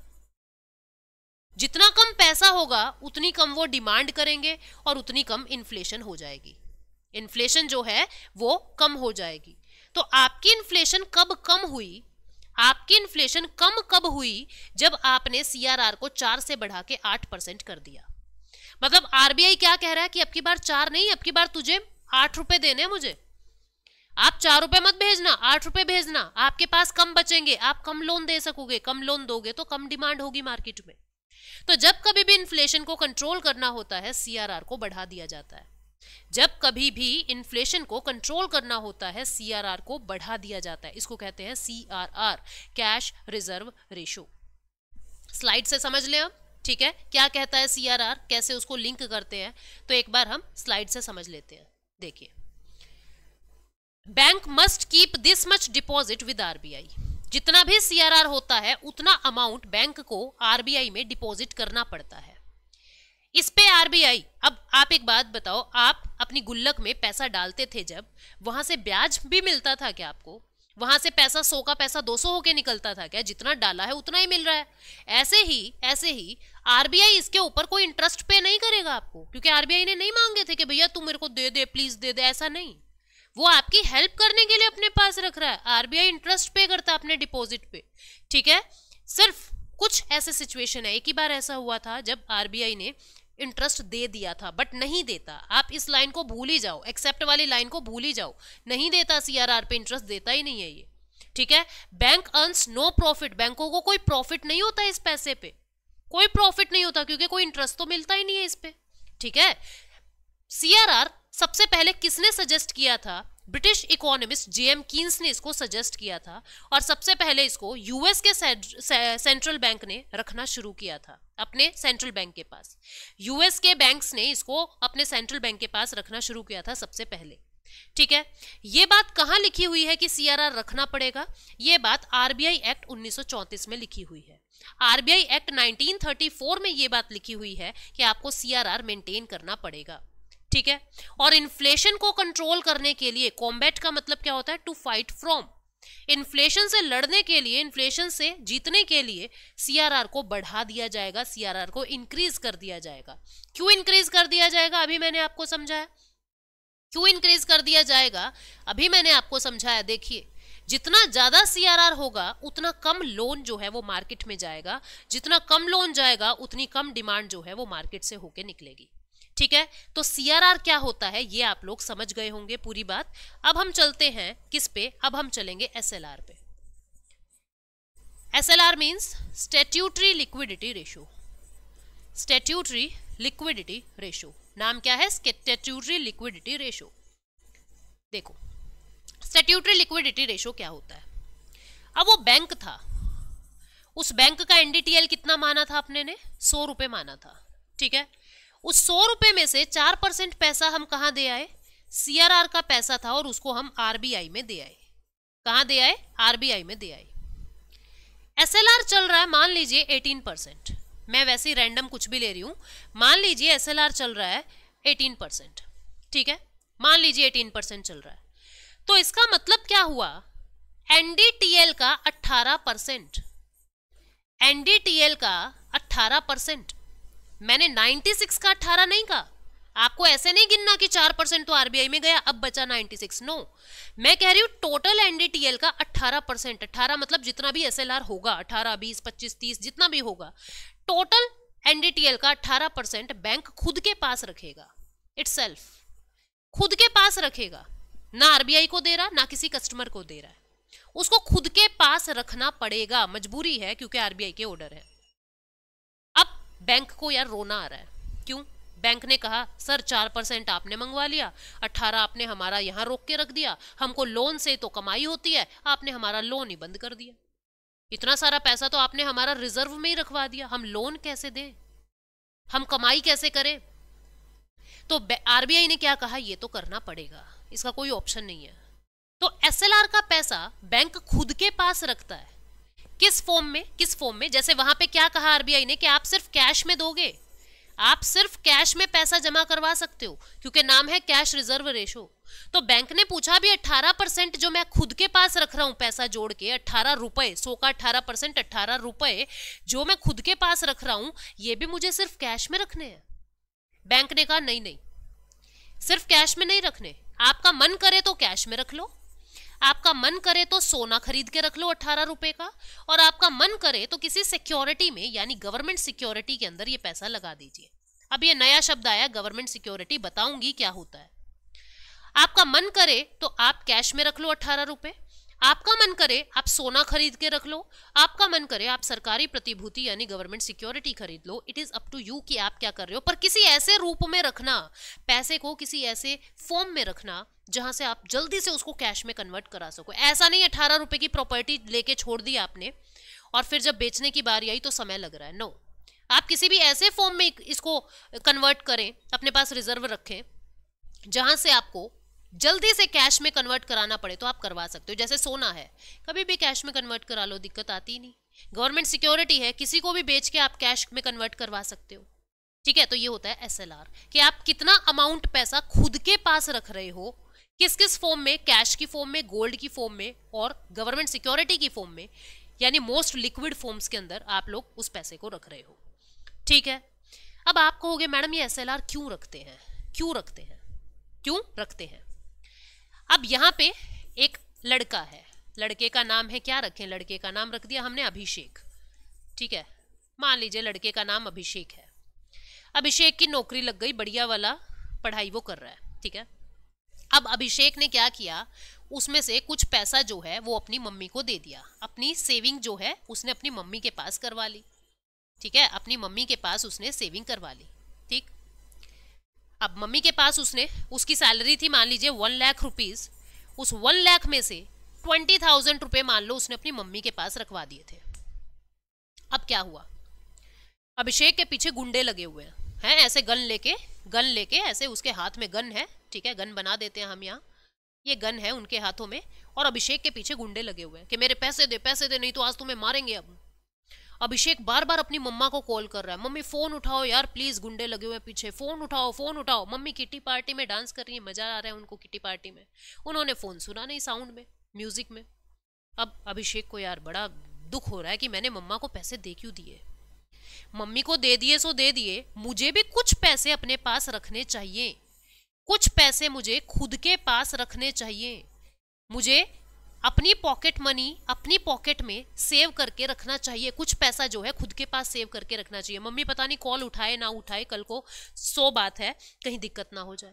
जितना कम पैसा होगा उतनी कम वो डिमांड करेंगे और उतनी कम इन्फ्लेशन हो जाएगी इन्फ्लेशन जो है वो कम हो जाएगी तो आपकी इन्फ्लेशन कब कम हुई आपकी इन्फ्लेशन कम कब हुई जब आपने सीआरआर को चार से बढ़ा के आठ परसेंट कर दिया मतलब आरबीआई क्या कह रहा है कि अब की बार चार नहीं अब की बार तुझे आठ रुपए देने मुझे आप चार रुपए मत भेजना आठ रुपए भेजना आपके पास कम बचेंगे आप कम लोन दे सकोगे कम लोन दोगे तो कम डिमांड होगी मार्केट में तो जब कभी भी इन्फ्लेशन को कंट्रोल करना होता है सीआरआर को बढ़ा दिया जाता है जब कभी भी इन्फ्लेशन को कंट्रोल करना होता है सीआरआर को बढ़ा दिया जाता है इसको कहते हैं CRR cash reserve ratio slide से समझ लें आप ठीक है क्या कहता है सीआरआर कैसे उसको लिंक करते हैं तो एक बार हम स्लाइड से समझ लेते हैं देखिए bank must keep this much deposit with RBI जितना भी सीआरआर होता है उतना अमाउंट बैंक को आरबीआई में डिपॉजिट करना पड़ता है इस पे आरबीआई अब आप एक बात बताओ आप अपनी गुल्लक में पैसा डालते थे जब वहां से ब्याज भी मिलता था क्या आपको वहां से पैसा सौ का पैसा दो सौ होके निकलता था क्या जितना डाला है उतना ही मिल रहा है ऐसे ही ऐसे ही आरबीआई इसके ऊपर कोई इंटरेस्ट पे नहीं करेगा आपको क्योंकि आरबीआई ने नहीं मांगे थे कि भैया तू मेरे को दे दे प्लीज दे दे ऐसा नहीं वो आपकी हेल्प करने के लिए अपने पास रख रहा है आरबीआई इंटरेस्ट पे करता है अपने डिपॉजिट पे ठीक है सिर्फ कुछ ऐसे सिचुएशन है एक ही बार ऐसा हुआ था जब आरबीआई ने इंटरेस्ट दे दिया था बट नहीं देता आप इस लाइन को भूल ही जाओ एक्सेप्ट वाली लाइन को भूल ही जाओ नहीं देता सीआरआर पे इंटरेस्ट देता ही नहीं है ये ठीक है बैंक अर्न्स नो प्रॉफिट बैंकों को कोई प्रॉफिट नहीं होता इस पैसे पे कोई प्रॉफिट नहीं होता क्योंकि कोई इंटरेस्ट तो मिलता ही नहीं है इस पर ठीक है सीआरआर सबसे पहले किसने सजेस्ट किया था ब्रिटिश इकोनॉमिस्ट एम कीन्स ने इसको सजेस्ट किया था और सबसे पहले इसको यूएस के सेंट्रल बैंक ने रखना शुरू किया था अपने सेंट्रल बैंक के पास यूएस के बैंक्स ने इसको अपने सेंट्रल बैंक के पास रखना शुरू किया था सबसे पहले ठीक है ये बात कहाँ लिखी हुई है कि सीआरआर रखना पड़ेगा ये बात आरबीआई एक्ट उन्नीस में लिखी हुई है आरबीआई एक्ट 1934 में ये बात लिखी हुई है कि आपको सीआरआर मेंटेन करना पड़ेगा ठीक है और इन्फ्लेशन को कंट्रोल करने के लिए कॉम्बैट का मतलब क्या होता है टू फाइट फ्रॉम इन्फ्लेशन से लड़ने के लिए इन्फ्लेशन से जीतने के लिए सीआरआर को बढ़ा दिया जाएगा सीआरआर को इंक्रीज कर दिया जाएगा क्यों इंक्रीज कर दिया जाएगा अभी मैंने आपको समझाया क्यों इंक्रीज कर दिया जाएगा अभी मैंने आपको समझाया देखिए जितना ज्यादा सीआरआर होगा उतना कम लोन जो है वो मार्केट में जाएगा जितना कम लोन जाएगा उतनी कम डिमांड जो है वो मार्केट से होके निकलेगी ठीक है तो सीआरआर क्या होता है ये आप लोग समझ गए होंगे पूरी बात अब हम चलते हैं किस पे अब हम चलेंगे एसएलआर पे SLR means statutory liquidity ratio statutory liquidity ratio नाम क्या है स्टेट्यूटरी लिक्विडिटी रेशो देखो स्टेट्यूटरी लिक्विडिटी रेशो क्या होता है अब वो बैंक था उस बैंक का एनडीटीएल कितना माना था अपने ने सौ रुपए माना था ठीक है उस सौ रुपए में से चार परसेंट पैसा हम कहाँ दे आए सीआरआर का पैसा था और उसको हम आरबीआई में दे आए कहाँ दे आए आरबीआई में दे आए एसएलआर चल रहा है मान लीजिए एटीन परसेंट मैं वैसे ही रैंडम कुछ भी ले रही हूँ मान लीजिए एस चल रहा है एटीन परसेंट ठीक है मान लीजिए एटीन परसेंट चल रहा है तो इसका मतलब क्या हुआ एनडीटीएल का 18 परसेंट एनडीटीएल का 18 परसेंट मैंने 96 का 18 नहीं कहा आपको ऐसे नहीं गिनना कि 4 परसेंट तो आरबीआई में गया अब बचा 96 नो मैं कह रही हूं टोटल एनडीटीएल का 18 परसेंट अट्ठारह मतलब जितना भी एसएलआर होगा 18, 20, 25, 30 जितना भी होगा टोटल एनडीटीएल का 18 परसेंट बैंक खुद के पास रखेगा इट्स खुद के पास रखेगा ना आरबीआई को दे रहा ना किसी कस्टमर को दे रहा है उसको खुद के पास रखना पड़ेगा मजबूरी है क्योंकि आरबीआई के ऑर्डर है अब बैंक को यार रोना आ रहा है क्यों बैंक ने कहा सर चार परसेंट आपने मंगवा लिया अट्ठारह आपने हमारा यहां रोक के रख दिया हमको लोन से तो कमाई होती है आपने हमारा लोन ही बंद कर दिया इतना सारा पैसा तो आपने हमारा रिजर्व में ही रखवा दिया हम लोन कैसे दें हम कमाई कैसे करें तो आरबीआई ने क्या कहा यह तो करना पड़ेगा इसका कोई ऑप्शन नहीं है तो एसएलआर का पैसा बैंक खुद के पास रखता है किस फॉर्म में किस फॉर्म में जैसे वहां पे क्या कहा आरबीआई ने कि आप सिर्फ कैश में दोगे आप सिर्फ कैश में पैसा जमा करवा सकते हो क्योंकि नाम है कैश रिजर्व रेशो तो बैंक ने पूछा भी 18 परसेंट जो मैं खुद के पास रख रहा हूं पैसा जोड़ के 18 रुपए सौ का 18 परसेंट अट्ठारह रुपए जो मैं खुद के पास रख रहा हूं ये भी मुझे सिर्फ कैश में रखने हैं बैंक ने कहा नहीं नहीं सिर्फ कैश में नहीं रखने आपका मन करे तो कैश में रख लो आपका मन करे तो सोना खरीद के रख लो अट्ठारह रुपए का और आपका मन करे तो किसी सिक्योरिटी में यानी गवर्नमेंट सिक्योरिटी के अंदर ये पैसा लगा दीजिए अब ये नया शब्द आया गवर्नमेंट सिक्योरिटी बताऊंगी क्या होता है आपका मन करे तो आप कैश में रख लो अट्ठारह रुपए आपका मन करे आप सोना खरीद के रख लो आपका मन करे आप सरकारी प्रतिभूति यानी गवर्नमेंट सिक्योरिटी खरीद लो it is up to you कि आप क्या कर रहे हो पर किसी ऐसे रूप में रखना पैसे को किसी ऐसे फॉर्म में रखना जहां से आप जल्दी से उसको कैश में कन्वर्ट करा सको ऐसा नहीं अठारह रुपए की प्रॉपर्टी लेके छोड़ दी आपने और फिर जब बेचने की बारी आई तो समय लग रहा है नो आप किसी भी ऐसे फॉर्म में इसको कन्वर्ट करें अपने पास रिजर्व रखें जहां से आपको जल्दी से कैश में कन्वर्ट कराना पड़े तो आप करवा सकते हो जैसे सोना है कभी भी कैश में कन्वर्ट करा लो दिक्कत आती ही नहीं गवर्नमेंट सिक्योरिटी है किसी को भी बेच के आप कैश में कन्वर्ट करवा सकते हो ठीक है तो ये होता है एस कि आप कितना अमाउंट पैसा खुद के पास रख रहे हो किस किस फॉर्म में कैश की फॉर्म में गोल्ड की फॉर्म में और गवर्नमेंट सिक्योरिटी की फॉर्म में यानी मोस्ट लिक्विड फॉर्म्स के अंदर आप लोग उस पैसे को रख रहे हो ठीक है अब आप कहोगे मैडम ये एस क्यों रखते हैं क्यों रखते हैं क्यों रखते हैं अब यहाँ पे एक लड़का है लड़के का नाम है क्या रखें लड़के का नाम रख दिया हमने अभिषेक ठीक है मान लीजिए लड़के का नाम अभिषेक है अभिषेक की नौकरी लग गई बढ़िया वाला पढ़ाई वो कर रहा है ठीक है अब अभिषेक ने क्या किया उसमें से कुछ पैसा जो है वो अपनी मम्मी को दे दिया अपनी सेविंग जो है उसने अपनी मम्मी के पास करवा ली ठीक है अपनी मम्मी के पास उसने सेविंग करवा ली अब मम्मी के पास उसने उसकी सैलरी थी मान लीजिए वन लाख रुपीज़ उस वन लाख में से ट्वेंटी थाउजेंड रुपये मान लो उसने अपनी मम्मी के पास रखवा दिए थे अब क्या हुआ अभिषेक के पीछे गुंडे लगे हुए हैं हैं ऐसे गन लेके गन लेके ऐसे उसके हाथ में गन है ठीक है गन बना देते हैं हम यहाँ ये गन है उनके हाथों में और अभिषेक के पीछे गुंडे लगे हुए हैं कि मेरे पैसे दे पैसे दे नहीं तो आज तुम्हें मारेंगे अब अभिषेक बार बार अपनी मम्मा को कॉल कर रहा है मम्मी फ़ोन उठाओ यार प्लीज़ गुंडे लगे हुए पीछे फ़ोन उठाओ फ़ोन उठाओ मम्मी किटी पार्टी में डांस कर रही है मज़ा आ रहा है उनको किटी पार्टी में उन्होंने फ़ोन सुना नहीं साउंड में म्यूज़िक में अब अभिषेक को यार बड़ा दुख हो रहा है कि मैंने मम्मा को पैसे दे क्यों दिए मम्मी को दे दिए सो दे दिए मुझे भी कुछ पैसे अपने पास रखने चाहिए कुछ पैसे मुझे खुद के पास रखने चाहिए मुझे अपनी पॉकेट मनी अपनी पॉकेट में सेव करके रखना चाहिए कुछ पैसा जो है खुद के पास सेव करके रखना चाहिए मम्मी पता नहीं कॉल उठाए ना उठाए कल को सो बात है कहीं दिक्कत ना हो जाए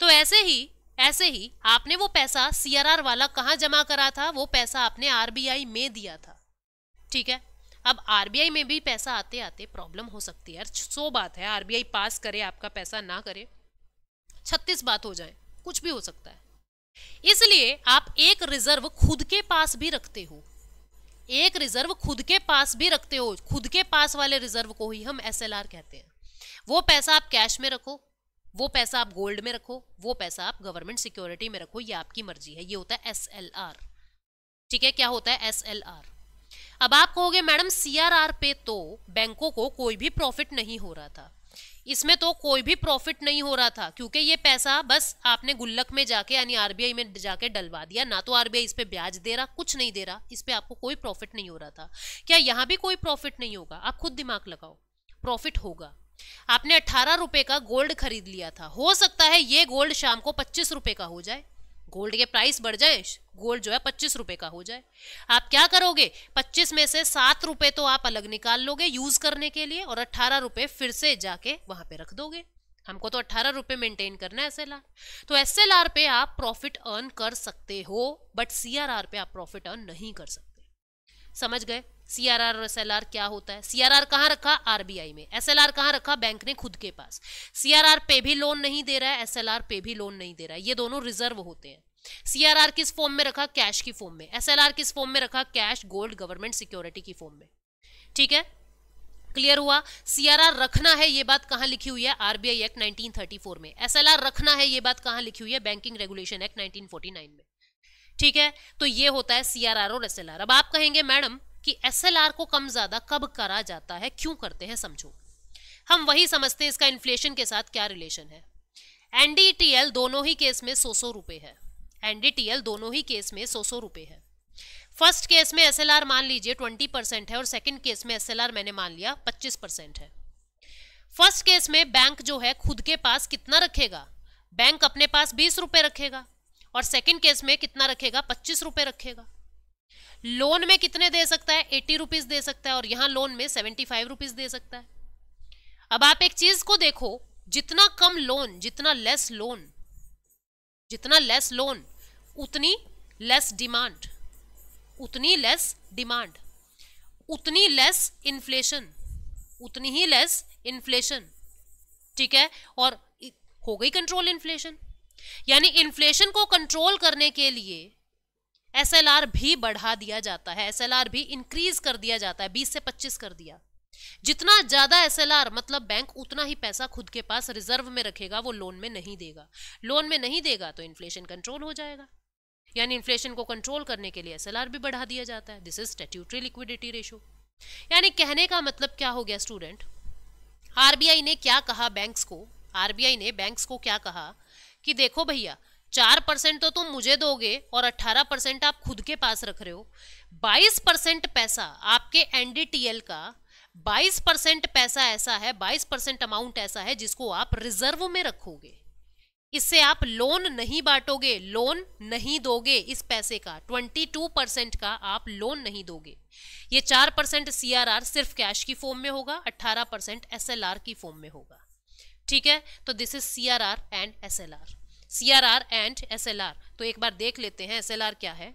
तो ऐसे ही ऐसे ही आपने वो पैसा सीआरआर वाला कहाँ जमा करा था वो पैसा आपने आरबीआई में दिया था ठीक है अब आरबीआई में भी पैसा आते आते प्रॉब्लम हो सकती है सो बात है आरबीआई पास करे आपका पैसा ना करे छत्तीस बात हो जाए कुछ भी हो सकता है इसलिए आप एक रिजर्व खुद के पास भी रखते हो एक रिजर्व खुद के पास भी रखते हो खुद के पास वाले रिजर्व को ही हम एस कहते हैं वो पैसा आप कैश में रखो वो पैसा आप गोल्ड में रखो वो पैसा आप गवर्नमेंट सिक्योरिटी में रखो ये आपकी मर्जी है ये होता है एस ठीक है क्या होता है एस अब आप कहोगे मैडम सी पे तो बैंकों को कोई भी प्रॉफिट नहीं हो रहा था इसमें तो कोई भी प्रॉफिट नहीं हो रहा था क्योंकि ये पैसा बस आपने गुल्लक में जाके यानी आरबीआई में जाके डलवा दिया ना तो आरबीआई इस पर ब्याज दे रहा कुछ नहीं दे रहा इस पर आपको कोई प्रॉफिट नहीं हो रहा था क्या यहाँ भी कोई प्रॉफिट नहीं होगा आप खुद दिमाग लगाओ प्रॉफिट होगा आपने अट्ठारह रुपये का गोल्ड खरीद लिया था हो सकता है ये गोल्ड शाम को पच्चीस रुपये का हो जाए गोल्ड के प्राइस बढ़ जाए गोल्ड जो है पच्चीस रुपए का हो जाए आप क्या करोगे पच्चीस में से सात रुपए तो आप अलग निकाल लोगे यूज करने के लिए और अट्ठारह रुपए फिर से जाके वहां पे रख दोगे हमको तो अट्ठारह रुपए मेंटेन करना है एस तो एस पे आप प्रॉफिट अर्न कर सकते हो बट सी पे आप प्रॉफिट अर्न नहीं कर सकते समझ गए सी आर आर और एस एल आर क्या होता है सी आर आर कहाँ रखा आरबीआई में एस एल आर कहाँ रखा बैंक ने खुद के पास सी आर आर पे भी लोन नहीं दे रहा है एस एल आर पे भी लोन नहीं दे रहा है ये दोनों रिजर्व होते हैं सी आर आर किस फॉर्म में रखा कैश की फॉर्म में एस एल आर किस फॉर्म में रखा कैश गोल्ड गवर्नमेंट सिक्योरिटी की फॉर्म में ठीक है क्लियर हुआ सीआरआर रखना है ये बात कहाँ लिखी हुई है आरबीआई एक्ट फोर में एसएलआर रखना है ये बात कहाँ लिखी हुई है बैंकिंग रेगुलेशन एक्ट नाइन में ठीक है तो ये होता है सीआरआर और एसएलआर अब आप कहेंगे मैडम कि एस को कम ज़्यादा कब करा जाता है क्यों करते हैं समझो हम वही समझते हैं इसका इन्फ्लेशन के साथ क्या रिलेशन है एनडीटीएल दोनों ही केस में सौ सौ रुपये है एनडीटीएल दोनों ही केस में सौ सौ रुपए है फर्स्ट केस में एस मान लीजिए ट्वेंटी परसेंट है और सेकेंड केस में एस मैंने मान लिया पच्चीस परसेंट है फर्स्ट केस में बैंक जो है खुद के पास कितना रखेगा बैंक अपने पास बीस रुपए रखेगा और सेकेंड केस में कितना रखेगा पच्चीस रुपये रखेगा लोन में कितने दे सकता है एट्टी रुपीज दे सकता है और यहां लोन में सेवेंटी फाइव रुपीज दे सकता है अब आप एक चीज को देखो जितना कम लोन जितना लेस लोन जितना लेस लोन उतनी लेस डिमांड उतनी लेस डिमांड उतनी लेस इन्फ्लेशन उतनी ही लेस इन्फ्लेशन ठीक है और हो गई कंट्रोल इन्फ्लेशन यानी इन्फ्लेशन को कंट्रोल करने के लिए एसएलआर भी बढ़ा दिया जाता है एसएलआर भी इंक्रीज कर दिया जाता है 20 से 25 कर दिया जितना ज्यादा एसएलआर मतलब बैंक उतना ही पैसा खुद के पास रिजर्व में रखेगा वो लोन में नहीं देगा लोन में नहीं देगा तो इन्फ्लेशन कंट्रोल हो जाएगा यानी इन्फ्लेशन को कंट्रोल करने के लिए एसएलआर भी बढ़ा दिया जाता है this is statutory liquidity ratio यानी कहने का मतलब क्या हो गया स्टूडेंट आरबीआई ने क्या कहा बैंक्स को आरबीआई ने बैंक्स को क्या कहा कि देखो भैया चार परसेंट तो तुम मुझे दोगे और अट्ठारह परसेंट आप खुद के पास रख रहे हो बाईस परसेंट पैसा आपके एनडीटीएल का बाईस परसेंट पैसा ऐसा है बाईस परसेंट अमाउंट ऐसा है जिसको आप रिजर्व में रखोगे इससे आप लोन नहीं बांटोगे लोन नहीं दोगे इस पैसे का 22 परसेंट का आप लोन नहीं दोगे ये 4 परसेंट सी सिर्फ कैश की फॉर्म में होगा 18 परसेंट एस की फॉर्म में होगा ठीक है तो this is C and S C R R and S L R तो एक बार देख लेते हैं एस एल आर क्या है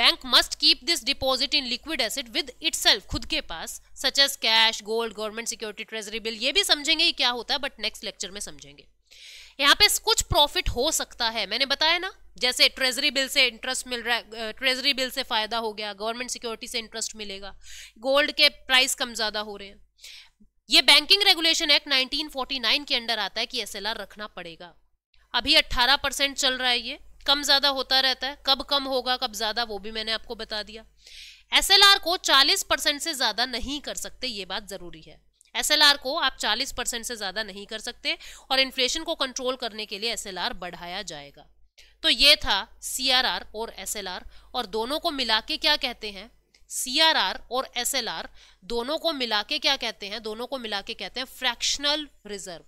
bank must keep this deposit in liquid asset with it खुद के पास such as cash gold government security treasury bill ये भी समझेंगे ये क्या होता है बट नेक्स्ट लेक्चर में समझेंगे यहाँ पे कुछ प्रॉफिट हो सकता है मैंने बताया ना जैसे ट्रेजरी बिल से इंटरेस्ट मिल रहा है ट्रेजरी बिल से फायदा हो गया गवर्नमेंट सिक्योरिटी से इंटरेस्ट मिलेगा गोल्ड के प्राइस कम ज्यादा हो रहे हैं ये बैंकिंग रेगुलेशन एक्ट 1949 के अंडर आता है कि एसएलआर रखना पड़ेगा अभी 18 परसेंट चल रहा है ये कम ज़्यादा होता रहता है कब कम होगा कब ज़्यादा वो भी मैंने आपको बता दिया एस को 40 परसेंट से ज़्यादा नहीं कर सकते ये बात ज़रूरी है एस को आप 40 परसेंट से ज़्यादा नहीं कर सकते और इन्फ्लेशन को कंट्रोल करने के लिए एस बढ़ाया जाएगा तो ये था सी और एस और दोनों को मिला के क्या कहते हैं सी और एस दोनों को मिला के क्या कहते हैं दोनों को मिला के कहते हैं फ्रैक्शनल रिजर्व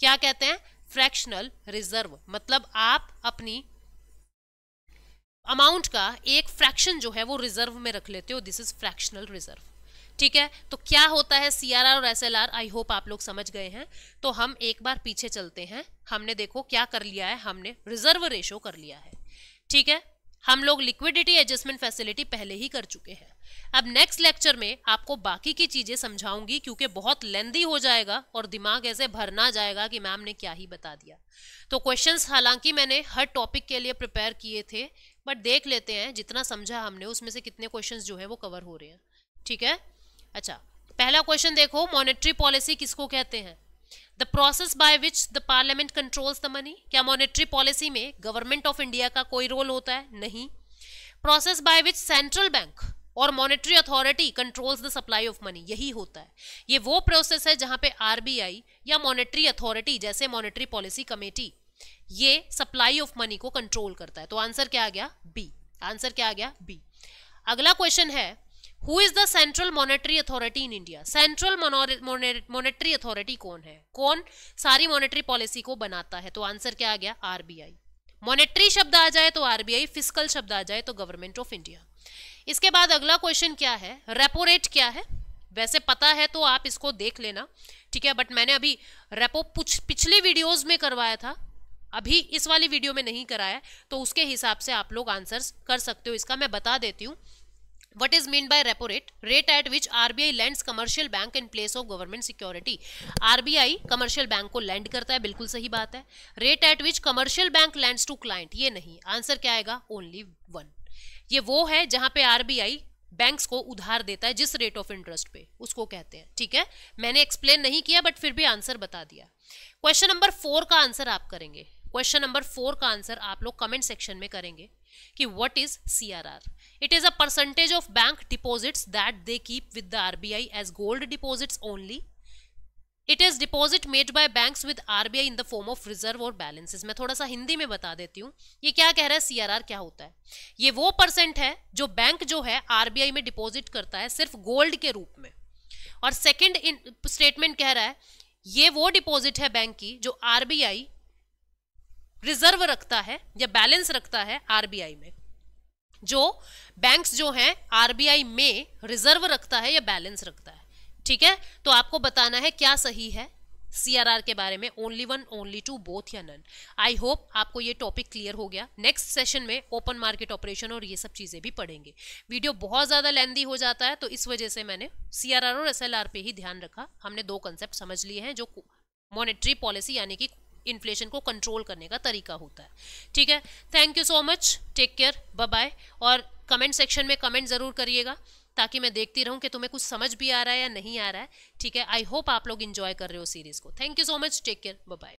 क्या कहते हैं फ्रैक्शनल रिजर्व मतलब आप अपनी अमाउंट का एक फ्रैक्शन जो है वो रिजर्व में रख लेते हो दिस इज फ्रैक्शनल रिजर्व ठीक है तो क्या होता है सीआरआर और एसएलआर आई होप आप लोग समझ गए हैं तो हम एक बार पीछे चलते हैं हमने देखो क्या कर लिया है हमने रिजर्व रेशो कर लिया है ठीक है हम लोग लिक्विडिटी एडजस्टमेंट फैसिलिटी पहले ही कर चुके हैं अब नेक्स्ट लेक्चर में आपको बाकी की चीज़ें समझाऊंगी क्योंकि बहुत लेंदी हो जाएगा और दिमाग ऐसे भरना जाएगा कि मैम ने क्या ही बता दिया तो क्वेश्चंस हालांकि मैंने हर टॉपिक के लिए प्रिपेयर किए थे बट देख लेते हैं जितना समझा हमने उसमें से कितने क्वेश्चन जो है वो कवर हो रहे हैं ठीक है अच्छा पहला क्वेश्चन देखो मॉनेटरी पॉलिसी किसको कहते हैं the process by which the parliament controls the money क्या मॉनेटरी पॉलिसी में गवर्नमेंट ऑफ इंडिया का कोई रोल होता है नहीं process by which central bank और monetary authority controls the supply of money यही होता है ये वो प्रोसेस है जहां पे आरबीआई या मॉनेटरी अथॉरिटी जैसे मॉनेटरी पॉलिसी कमेटी ये सप्लाई ऑफ मनी को कंट्रोल करता है तो आंसर क्या आ गया बी आंसर क्या आ गया बी अगला क्वेश्चन है who is the central monetary authority in India central monetary authority कौन है कौन सारी मॉनेटरी पॉलिसी को बनाता है तो आंसर क्या आ गया आरबीआई मॉनेटरी शब्द आ जाए तो आरबीआई फिजिकल शब्द आ जाए तो गवर्नमेंट ऑफ इंडिया इसके बाद अगला क्वेश्चन क्या है रेपो रेट क्या है वैसे पता है तो आप इसको देख लेना ठीक है बट मैंने अभी रेपो पिछले वीडियोज में करवाया था अभी इस वाली वीडियो में नहीं कराया तो उसके हिसाब से आप लोग आंसर्स कर सकते हो इसका मैं बता देती हूँ what is mean by repo rate rate at which RBI lend commercial bank in place of government security RBI commercial bank को लैंड करता है बिल्कुल सही बात है rate at which commercial bank lend to client ये नहीं आंसर क्या आएगा ओनली वन ये वो है जहां पे आरबीआई बैंक्स को उधार देता है जिस रेट ऑफ इंटरेस्ट पे उसको कहते हैं ठीक है मैंने एक्सप्लेन नहीं किया बट फिर भी आंसर बता दिया क्वेश्चन नंबर फोर का आंसर आप करेंगे क्वेश्चन नंबर फोर का आंसर आप लोग कमेंट सेक्शन में करेंगे कि what is CRR it is a percentage of bank deposits that they keep with the RBI as gold deposits only it is deposit made by banks with RBI in the form of reserve और balances मैं थोड़ा सा हिंदी में बता देती हूँ ये क्या कह रहा है सीआरआर क्या होता है ये वो परसेंट है जो बैंक जो है आरबीआई में डिपॉजिट करता है सिर्फ गोल्ड के रूप में और सेकेंड स्टेटमेंट कह रहा है ये वो डिपोजिट है बैंक की जो आरबीआई रिजर्व रखता है या बैलेंस रखता है आरबीआई में जो बैंक्स जो हैं आरबीआई में रिजर्व रखता है या बैलेंस रखता है ठीक है तो आपको बताना है क्या सही है सीआरआर के बारे में only one only two both या नन आई होप आपको ये टॉपिक क्लियर हो गया नेक्स्ट सेशन में ओपन मार्केट ऑपरेशन और ये सब चीज़ें भी पढ़ेंगे वीडियो बहुत ज़्यादा लेंदी हो जाता है तो इस वजह से मैंने सीआरआर और एसएलआर पे ही ध्यान रखा हमने दो कंसेप्ट समझ लिए हैं जो मॉनेटरी पॉलिसी यानी कि इन्फ्लेशन को कंट्रोल करने का तरीका होता है ठीक है thank you so much take care bye और कमेंट सेक्शन में कमेंट ज़रूर करिएगा ताकि मैं देखती रहूं कि तुम्हें कुछ समझ भी आ रहा है या नहीं आ रहा है ठीक है आई होप आप लोग इन्जॉय कर रहे हो सीरीज़ को thank you so much take care bye